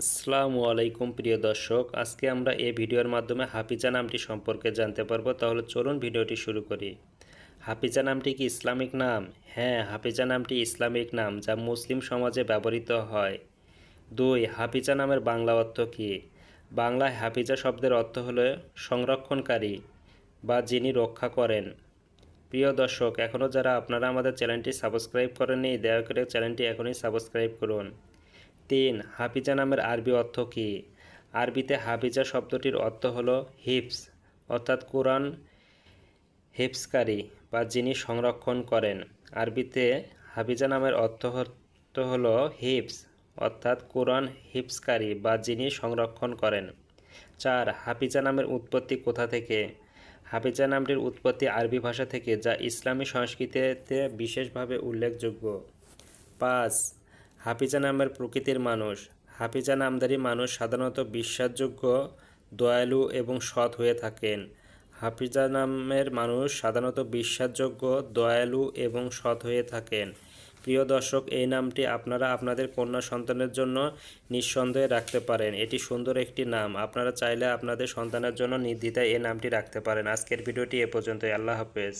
আসসালামু আলাইকুম প্রিয় দর্শক আজকে আমরা এই ভিডিওর মাধ্যমে হাফিজা নামটি সম্পর্কে জানতে পারবো তাহলে চলুন ভিডিওটি শুরু করি হাফিজা নামটি কি ইসলামিক নাম হ্যাঁ হাফিজা নামটি ইসলামিক নাম যা মুসলিম সমাজে ব্যবহৃত হয় দুই হাফিজা নামের বাংলা অর্থ কী বাংলায় হাফিজা শব্দের অর্থ হল সংরক্ষণকারী বা যিনি রক্ষা করেন প্রিয় দর্শক এখনও যারা আপনারা আমাদের চ্যানেলটি সাবস্ক্রাইব করেননি দয়া করে চ্যানেলটি এখনই সাবস্ক্রাইব করুন তিন হাফিজা নামের আরবি অর্থ কী আরবিতে হাফিজা শব্দটির অর্থ হল হিপস অর্থাৎ কোরআন হিপসকারী বা যিনি সংরক্ষণ করেন আরবিতে হাফিজা নামের অর্থ হল হিপস অর্থাৎ কোরআন হিপসকারী বা যিনি সংরক্ষণ করেন চার হাফিজা নামের উৎপত্তি কোথা থেকে হাফিজা নামটির উৎপত্তি আরবি ভাষা থেকে যা ইসলামী সংস্কৃতিতে বিশেষভাবে উল্লেখযোগ্য পাঁচ হাফিজা নামের প্রকৃতির মানুষ হাফিজা নামদারি মানুষ সাধারণত বিশ্বাসযোগ্য দয়ালু এবং সৎ হয়ে থাকেন হাফিজা নামের মানুষ সাধারণত বিশ্বাসযোগ্য দয়ালু এবং সৎ হয়ে থাকেন প্রিয় দর্শক এই নামটি আপনারা আপনাদের কন্যা সন্তানের জন্য নিঃসন্দেহে রাখতে পারেন এটি সুন্দর একটি নাম আপনারা চাইলে আপনাদের সন্তানের জন্য নির্দ্বিধায় এই নামটি রাখতে পারেন আজকের ভিডিওটি এ পর্যন্তই আল্লাহ হাফেজ